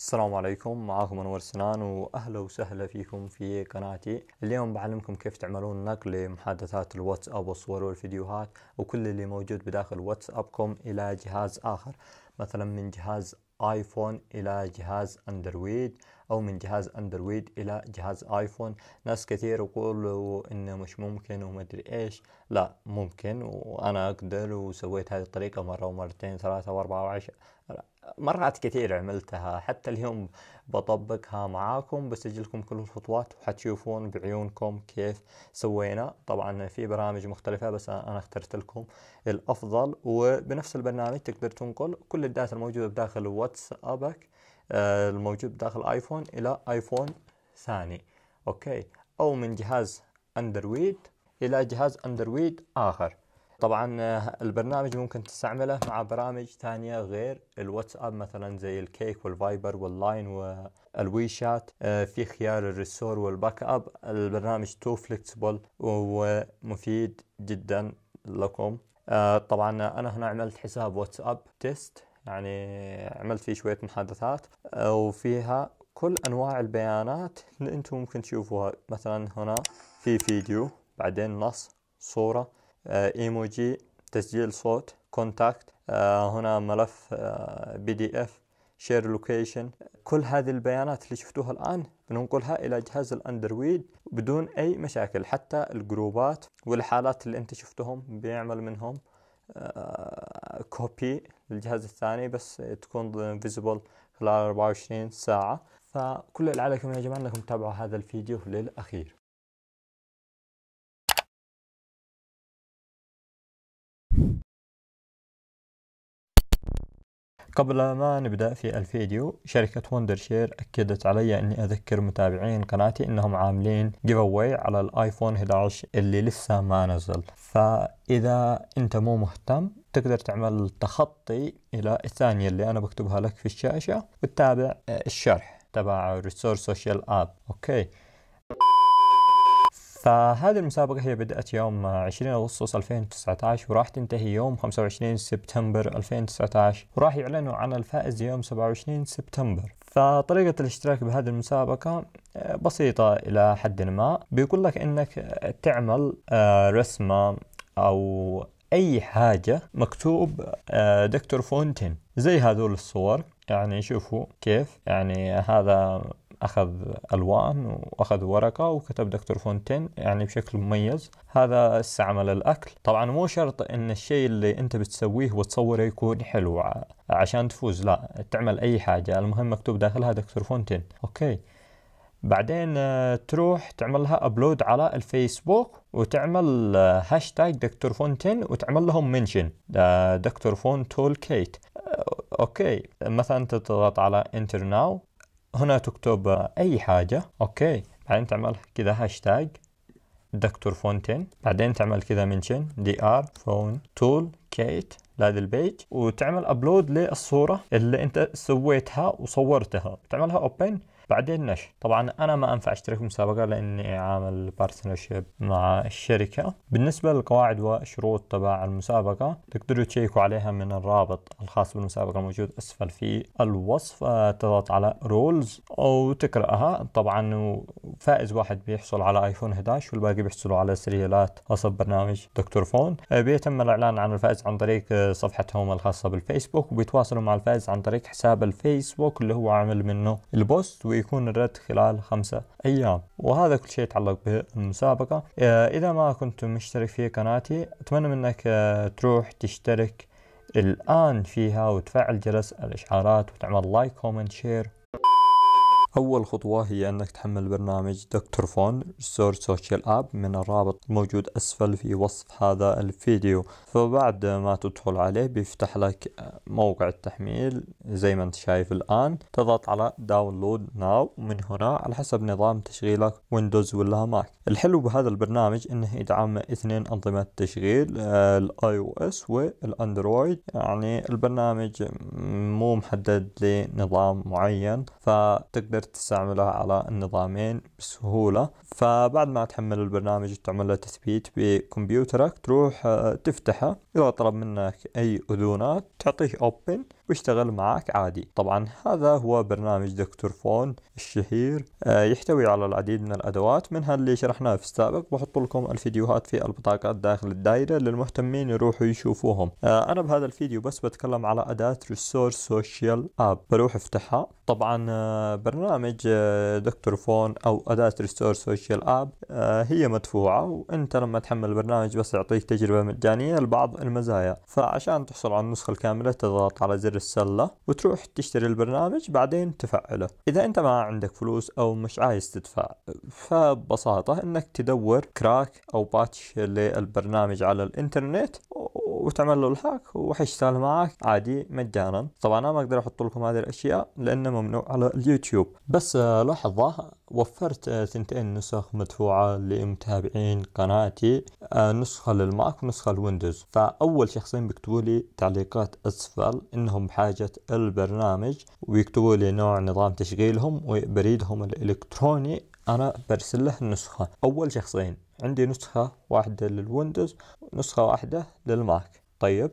السلام عليكم معاكم انور سنان واهلا وسهلا فيكم في قناتي اليوم بعلمكم كيف تعملون نقل لمحادثات الواتساب والصور والفيديوهات وكل اللي موجود بداخل واتسابكم الى جهاز اخر مثلا من جهاز ايفون الى جهاز اندرويد او من جهاز اندرويد الى جهاز ايفون ناس كثير يقولوا انه مش ممكن وما ادري ايش لا ممكن وانا اقدر وسويت هذه الطريقه مره ومرتين ثلاثه واربعه وعشرة مرات كثير عملتها حتى اليوم بطبقها معاكم بسجلكم كل الخطوات وحتشوفون بعيونكم كيف سوينا طبعا في برامج مختلفة بس أنا اخترت لكم الأفضل وبنفس البرنامج تقدر تنقل كل الداتا الموجودة بداخل واتسابك آه، الموجود داخل ايفون إلى ايفون ثاني أوكي أو من جهاز أندرويد إلى جهاز أندرويد آخر طبعا آه، البرنامج ممكن تستعمله مع برامج ثانية غير الواتساب مثلا زي الكيك والفايبر واللاين والويشات آه، في خيار الريسور والباك اب البرنامج تو فلكسبل ومفيد جدا لكم آه، طبعا انا هنا عملت حساب واتساب تيست يعني عملت فيه شوية محادثات وفيها كل انواع البيانات اللي انتم ممكن تشوفوها مثلا هنا في فيديو بعدين نص صورة آه، ايموجي تسجيل صوت كونتاكت آه، هنا ملف آه، بي دي اف شير لوكيشن كل هذه البيانات اللي شفتوها الآن بننقلها إلى جهاز الأندرويد بدون أي مشاكل حتى الجروبات والحالات اللي أنت شفتهم بيعمل منهم كوبي للجهاز الثاني بس تكون فيزبل خلال 24 ساعة فكل اللي عليكم يا جماعة أنكم تتابعوا هذا الفيديو للأخير قبل ما نبدأ في الفيديو شركة وندر شير أكدت علي أني أذكر متابعين قناتي أنهم عاملين جيف أواي على الآيفون 11 اللي لسه ما نزل فإذا أنت مو مهتم تقدر تعمل تخطي إلى الثانية اللي أنا بكتبها لك في الشاشة وتتابع الشرح تبع ريسورس سوشيال آب أوكي فهذه المسابقة هي بدأت يوم 20 أغسطس 2019 وراح تنتهي يوم 25 سبتمبر 2019 وراح يعلنوا عن الفائز يوم 27 سبتمبر فطريقة الاشتراك بهذه المسابقة آه، بسيطة إلى حد ما بيقول لك إنك تعمل آه، رسمة أو أي حاجة مكتوب آه، دكتور فونتين زي هذول الصور يعني شوفوا كيف يعني هذا أخذ ألوان وأخذ ورقة وكتب دكتور فونتين يعني بشكل مميز هذا استعمل الأكل طبعا مو شرط أن الشيء اللي أنت بتسويه وتصوره يكون حلو عشان تفوز لا تعمل أي حاجة المهم مكتوب داخلها دكتور فونتين أوكي بعدين آه، تروح تعملها ابلود على الفيسبوك وتعمل هاشتاج آه، دكتور فونتين وتعمل لهم منشن آه، دكتور فون تول كيت اوكي مثلا تضغط على انتر ناو هنا تكتب اي حاجة اوكي بعدين تعمل كذا هاشتاج دكتور فونتين بعدين تعمل كذا منشن دي ار فون تول كيت لهذا البيج وتعمل ابلود للصورة اللي انت سويتها وصورتها تعملها اوبن بعدين نش طبعا انا ما انفع اشترك مسابقه لاني عامل بارتنرشيب مع الشركه بالنسبه للقواعد والشروط تبع المسابقه تقدروا تشيكوا عليها من الرابط الخاص بالمسابقه الموجود اسفل في الوصف آه، تضغط على رولز او تقراها طبعا فائز واحد بيحصل على ايفون 11 والباقي بيحصلوا على سريالات وصف برنامج دكتور فون آه، بيتم الاعلان عن الفائز عن طريق آه، صفحتهم الخاصه بالفيسبوك وبيتواصلوا مع الفائز عن طريق حساب الفيسبوك اللي هو عامل منه البوست ويكون الرد خلال خمسة أيام وهذا كل شيء يتعلق بالمسابقة آه، إذا ما كنت مشترك في قناتي أتمنى منك آه، تروح تشترك الآن فيها وتفعل جرس الإشعارات وتعمل لايك كومنت شير أول خطوة هي أنك تحمل برنامج دكتور فون ريسورس سوشيال أب من الرابط الموجود أسفل في وصف هذا الفيديو فبعد ما تدخل عليه بيفتح لك موقع التحميل زي ما أنت شايف الآن تضغط على داونلود ناو ومن هنا على حسب نظام تشغيلك ويندوز ولا ماك الحلو بهذا البرنامج أنه يدعم اثنين أنظمة تشغيل آه، الآي او اس والأندرويد يعني البرنامج مو محدد لنظام معين فتقدر تستعملها على النظامين بسهولة فبعد ما تحمل البرنامج وتعمل له تثبيت بكمبيوترك تروح آه، تفتحه إذا طلب منك أي أذونات تعطيه أوبن واشتغل معك عادي طبعا هذا هو برنامج دكتور فون الشهير آه، يحتوي على العديد من الأدوات منها اللي شرحناها في السابق بحط لكم الفيديوهات في البطاقات داخل الدائرة للمهتمين يروحوا يشوفوهم آه، أنا بهذا الفيديو بس بتكلم على أداة ريسورس سوشيال أب بروح افتحها طبعا آه، برنامج دكتور فون أو أداة ريسورس سوشيال أب هي مدفوعة وأنت لما تحمل البرنامج بس يعطيك تجربة مجانية لبعض المزايا فعشان تحصل على النسخة الكاملة تضغط على زر السله وتروح تشتري البرنامج بعدين تفعله اذا انت ما عندك فلوس او مش عايز تدفع فببساطه انك تدور كراك او باتش للبرنامج على الانترنت وتعمل له الهاك وحيشتغل معك عادي مجانا طبعا انا ما اقدر احط لكم هذه الاشياء لانه ممنوع على اليوتيوب بس آه، لحظة وفرت آه، ثنتين نسخ مدفوعة لمتابعين قناتي آه، نسخة للماك ونسخة للويندوز فأول شخصين بيكتبوا لي تعليقات أسفل إنهم بحاجة البرنامج ويكتبوا لي نوع نظام تشغيلهم وبريدهم الإلكتروني أنا برسل له النسخة أول شخصين عندي نسخة واحدة للويندوز نسخة واحدة للماك طيب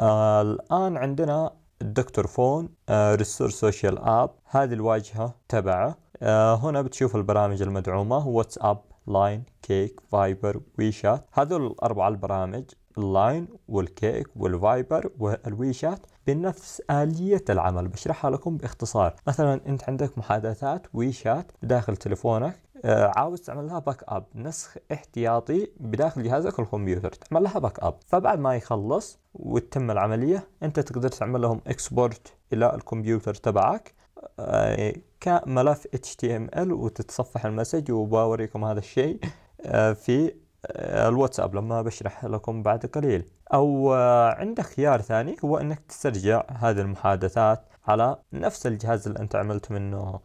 آه الآن عندنا الدكتور فون آه سوشيال اب هذه الواجهة تبعه آه هنا بتشوف البرامج المدعومة واتساب لاين كيك فايبر ويشات هذول الأربعة البرامج اللاين والكيك والفايبر والويشات بنفس آلية العمل بشرحها لكم باختصار مثلا أنت عندك محادثات ويشات داخل تلفونك آه، عاوز تعمل لها باك اب نسخ احتياطي بداخل جهازك الكمبيوتر تعمل لها باك اب فبعد ما يخلص وتتم العملية انت تقدر تعمل لهم اكسبورت الى الكمبيوتر تبعك آه، كملف HTML وتتصفح المسج وبوريكم هذا الشيء آه، في الواتساب لما بشرح لكم بعد قليل او عندك خيار ثاني هو انك تسترجع هذه المحادثات على نفس الجهاز اللي انت عملت منه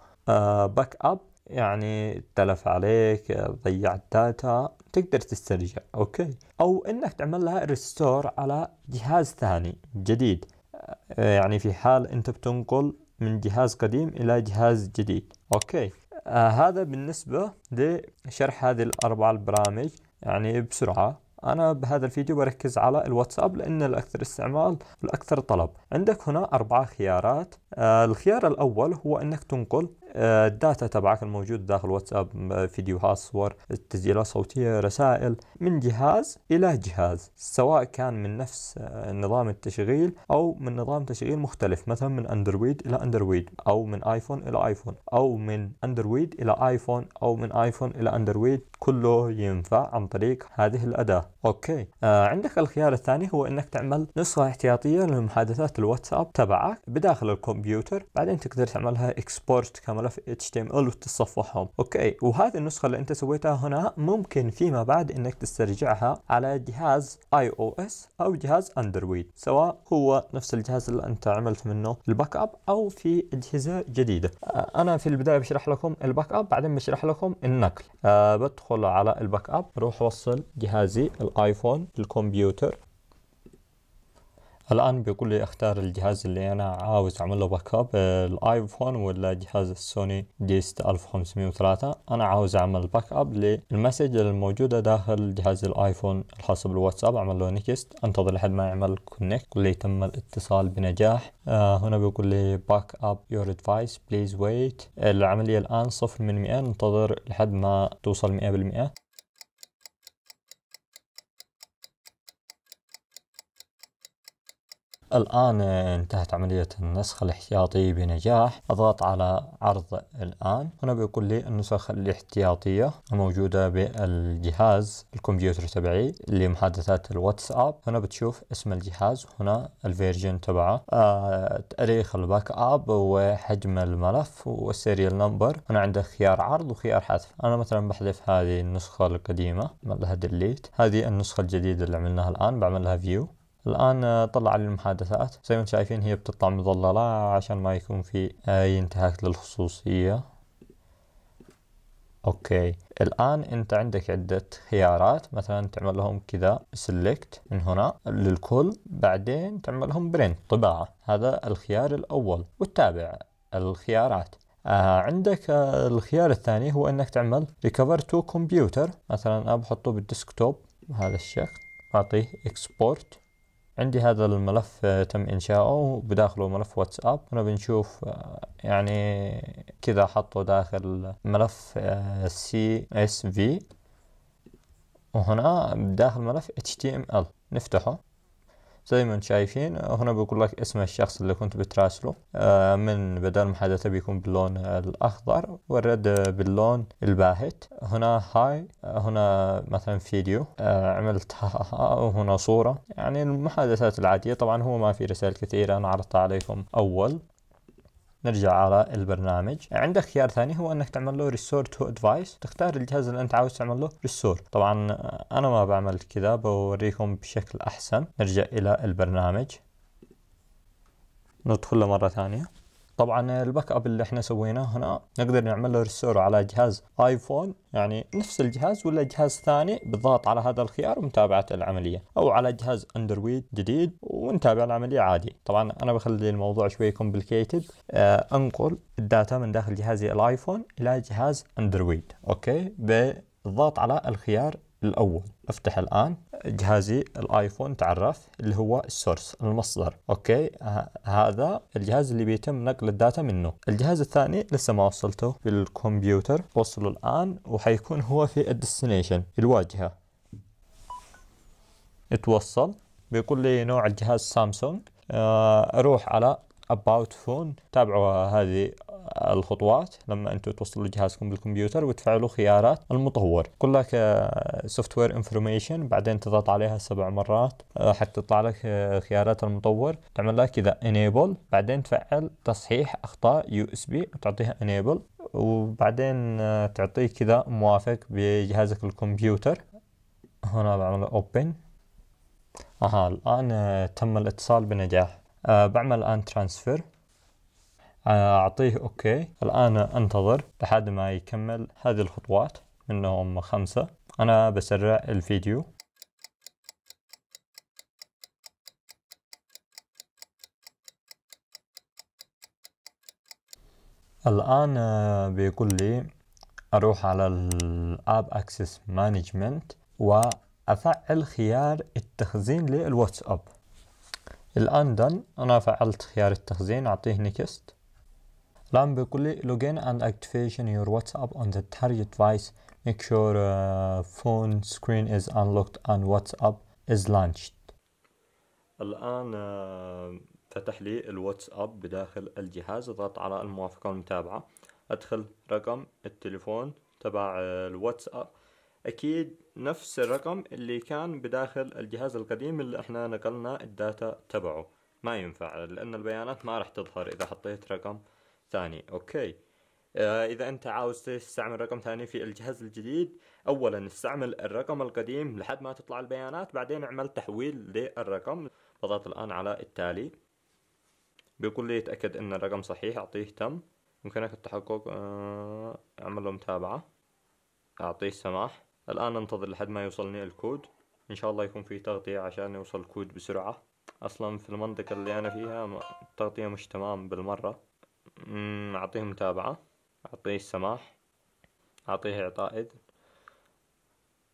باك اب يعني تلف عليك ضيعت داتا تقدر تسترجع اوكي او انك تعمل لها ريستور على جهاز ثاني جديد آه، يعني في حال انت بتنقل من جهاز قديم الى جهاز جديد اوكي آه هذا بالنسبة لشرح هذه الأربع البرامج يعني بسرعة أنا بهذا الفيديو بركز على الواتساب لأن الأكثر استعمال والأكثر طلب عندك هنا أربعة خيارات آه الخيار الأول هو أنك تنقل آه، الداتا تبعك الموجود داخل واتساب فيديوهات صور تسجيلات صوتية رسائل من جهاز إلى جهاز سواء كان من نفس آه، نظام التشغيل أو من نظام تشغيل مختلف مثلا من أندرويد إلى أندرويد أو من آيفون إلى آيفون أو من أندرويد إلى آيفون أو من آيفون إلى أندرويد كله ينفع عن طريق هذه الأداة أوكي آه عندك الخيار الثاني هو أنك تعمل نسخة احتياطية لمحادثات الواتساب تبعك بداخل الكمبيوتر بعدين تقدر تعملها اكسبورت كما ملف HTML وتتصفحهم، اوكي وهذه النسخة اللي انت سويتها هنا ممكن فيما بعد انك تسترجعها على جهاز iOS او جهاز اندرويد سواء هو نفس الجهاز اللي انت عملت منه الباك اب او في اجهزة جديدة آه، انا في البداية بشرح لكم الباك اب بعدين بشرح لكم النقل أه بدخل على الباك اب بروح اوصل جهازي الايفون الكمبيوتر الآن بيقول لي أختار الجهاز اللي أنا عاوز أعمل له باك أب آه، الآيفون ولا جهاز السوني دي 1503 أنا عاوز أعمل باك أب للمسج الموجودة داخل جهاز الآيفون الخاص بالواتساب أعمل له نيكست أنتظر لحد ما يعمل كونكت اللي تم الاتصال بنجاح آه هنا بيقول لي باك أب يور ادفايس بليز ويت العملية الآن صفر من مئة انتظر لحد ما توصل مئة بالمئة الآن انتهت عملية النسخ الاحتياطي بنجاح أضغط على عرض الآن هنا بيقول لي النسخ الاحتياطية الموجودة بالجهاز الكمبيوتر تبعي لمحادثات الواتساب هنا بتشوف اسم الجهاز هنا الفيرجن تبعه آه، تاريخ الباك اب وحجم الملف والسيريال نمبر هنا عندك خيار عرض وخيار حذف أنا مثلا بحذف هذه النسخة القديمة بعمل لها ديليت هذه النسخة الجديدة اللي عملناها الآن بعمل لها فيو الآن آه، طلع على المحادثات زي ما شايفين هي بتطلع مظللة عشان ما يكون في آه، أي انتهاك للخصوصية اوكي الان انت عندك عدة خيارات مثلا تعمل لهم كذا سلكت من هنا للكل بعدين تعمل لهم برنت طباعة هذا الخيار الاول وتتابع الخيارات آه عندك آه الخيار الثاني هو انك تعمل ريكفر تو كمبيوتر مثلا انا بحطه بالديسكتوب بهذا الشكل اعطيه اكسبورت عندي هذا الملف آه، تم انشاؤه بداخله ملف واتساب هنا بنشوف آه، يعني كذا حطه داخل ملف سي اس في وهنا داخل ملف HTML نفتحه زي ما انتم شايفين هنا بيقول لك اسم الشخص اللي كنت بتراسله آه، من بدل محادثة بيكون باللون الأخضر والرد باللون الباهت هنا هاي هنا مثلا فيديو آه، عملت وهنا صورة يعني المحادثات العادية طبعا هو ما في رسائل كثيرة أنا عرضتها عليكم أول نرجع على البرنامج عندك خيار ثاني هو انك تعمل له ريستور تو ادفايس تختار الجهاز اللي انت عاوز تعمل له ريستور طبعا آه، انا ما بعمل كذا بوريكم بشكل احسن نرجع الى البرنامج ندخل له مره ثانيه طبعا الباك اب اللي احنا سويناه هنا نقدر نعمل له ريستور على جهاز ايفون يعني نفس الجهاز ولا جهاز ثاني بالضغط على هذا الخيار ومتابعة العملية او على جهاز اندرويد جديد ونتابع العملية عادي طبعا انا بخلي الموضوع شوي كومبليكيتد آه انقل الداتا من داخل جهازي الايفون الى جهاز اندرويد اوكي بالضغط على الخيار الاول افتح الان جهازي الايفون تعرف اللي هو السورس المصدر اوكي هذا الجهاز اللي بيتم نقل الداتا منه الجهاز الثاني لسه ما وصلته في الكمبيوتر وصله الان وحيكون هو في الديستنيشن الواجهه اتوصل بيقول لي نوع الجهاز سامسونج آه، اروح على اباوت فون تابعوا هذه الخطوات لما انتم توصلوا جهازكم بالكمبيوتر وتفعلوا خيارات المطور يقول لك سوفت وير انفورميشن بعدين تضغط عليها سبع مرات حتى تطلع لك خيارات المطور تعمل لها كذا انيبل بعدين تفعل تصحيح اخطاء يو اس بي وتعطيها انيبل وبعدين تعطيه كذا موافق بجهازك الكمبيوتر هنا بعمل اوبن اها الان تم الاتصال بنجاح أه بعمل الان ترانسفير اعطيه اوكي الان انتظر لحد ما يكمل هذه الخطوات منهم خمسة انا بسرع الفيديو الآن بيقول لي أروح على الآب أكسس مانجمنت وأفعل خيار التخزين للواتساب الآن دن أنا فعلت خيار التخزين أعطيه نيكست Lambically log in and activation your WhatsApp on the target device. Make sure uh, phone screen is unlocked and WhatsApp is launched. الآن آه، فتح لي الواتساب بداخل الجهاز اضغط على الموافقة والمتابعة ادخل رقم التليفون تبع آه، الواتساب اكيد نفس الرقم اللي كان بداخل الجهاز القديم اللي احنا نقلنا الداتا تبعه ما ينفع لان البيانات ما راح تظهر اذا حطيت رقم ثاني اوكي آه، إذا أنت عاوز تستعمل رقم ثاني في الجهاز الجديد أولا استعمل الرقم القديم لحد ما تطلع البيانات بعدين اعمل تحويل للرقم ضغط الآن على التالي بيقول لي يتأكد أن الرقم صحيح أعطيه تم يمكنك التحقق آه، أعمل له متابعة أعطيه سماح الآن أنتظر لحد ما يوصلني الكود إن شاء الله يكون في تغطية عشان يوصل الكود بسرعة أصلا في المنطقة اللي أنا فيها التغطية مش تمام بالمرة أعطيه متابعة أعطيه السماح أعطيه إعطاء إذن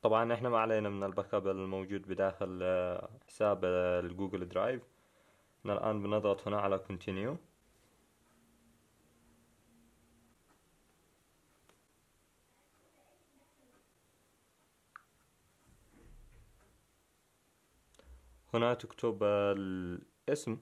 طبعا احنا ما علينا من الباك اب الموجود بداخل آه، حساب آه، الجوجل درايف احنا الآن بنضغط هنا على continue هنا تكتب آه، الاسم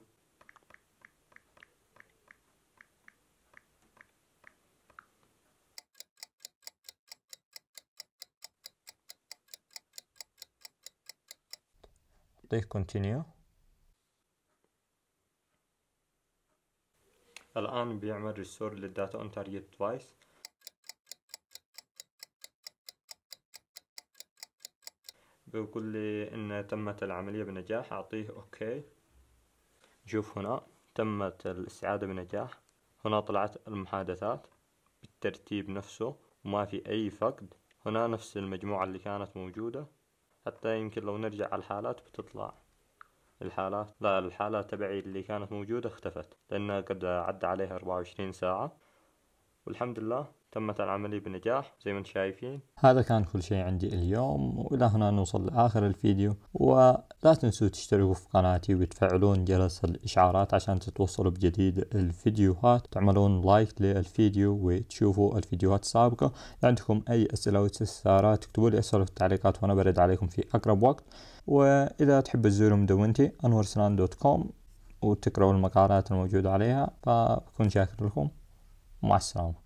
click continue الآن بيعمل ريستور للداتا اون تارجت توايس بيقول لي ان تمت العملية بنجاح اعطيه اوكي شوف هنا تمت الاستعادة بنجاح هنا طلعت المحادثات بالترتيب نفسه وما في اي فقد هنا نفس المجموعة اللي كانت موجودة حتى يمكن لو نرجع على الحالات بتطلع الحالات لا الحالة تبعي اللي كانت موجودة اختفت لأنها قد عدى عليها 24 ساعة والحمد لله تمت العملية بنجاح زي ما انتم شايفين هذا كان كل شيء عندي اليوم والى هنا نوصل لاخر الفيديو ولا تنسوا تشتركوا في قناتي وتفعلون جرس الاشعارات عشان تتوصلوا بجديد الفيديوهات تعملون لايك للفيديو وتشوفوا الفيديوهات السابقة اذا عندكم اي اسئلة او استفسارات اكتبوا لي اسئلة في التعليقات وانا برد عليكم في اقرب وقت واذا تحب تزوروا مدونتي انورسلان دوت كوم وتقرأوا المقالات الموجودة عليها فكون شاكر لكم مع السلامة